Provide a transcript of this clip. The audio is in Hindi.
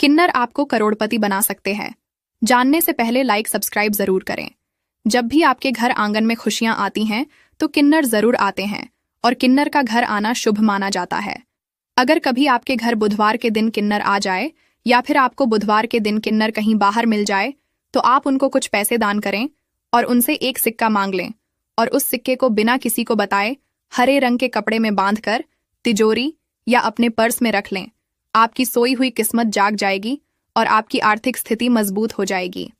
किन्नर आपको करोड़पति बना सकते हैं जानने से पहले लाइक सब्सक्राइब जरूर करें जब भी आपके घर आंगन में खुशियां आती हैं तो किन्नर जरूर आते हैं और किन्नर का घर आना शुभ माना जाता है अगर कभी आपके घर बुधवार के दिन किन्नर आ जाए या फिर आपको बुधवार के दिन किन्नर कहीं बाहर मिल जाए तो आप उनको कुछ पैसे दान करें और उनसे एक सिक्का मांग लें और उस सिक्के को बिना किसी को बताए हरे रंग के कपड़े में बांधकर तिजोरी या अपने पर्स में रख लें आपकी सोई हुई किस्मत जाग जाएगी और आपकी आर्थिक स्थिति मजबूत हो जाएगी